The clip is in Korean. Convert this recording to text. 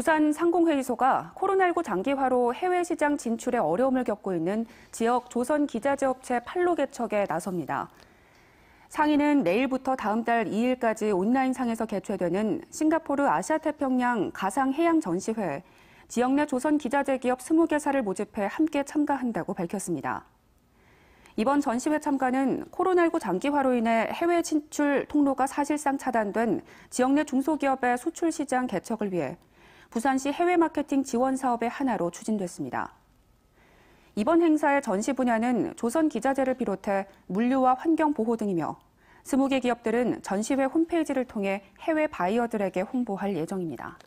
부산 상공회의소가 코로나19 장기화로 해외 시장 진출에 어려움을 겪고 있는 지역 조선 기자재업체 팔로 개척에 나섭니다. 상의는 내일부터 다음 달 2일까지 온라인상에서 개최되는 싱가포르 아시아태평양 가상해양전시회 지역 내 조선 기자재 기업 20개사를 모집해 함께 참가한다고 밝혔습니다. 이번 전시회 참가는 코로나19 장기화로 인해 해외 진출 통로가 사실상 차단된 지역 내 중소기업의 수출 시장 개척을 위해 부산시 해외 마케팅 지원 사업의 하나로 추진됐습니다. 이번 행사의 전시 분야는 조선 기자재를 비롯해 물류와 환경 보호 등이며 20개 기업들은 전시회 홈페이지를 통해 해외 바이어들에게 홍보할 예정입니다.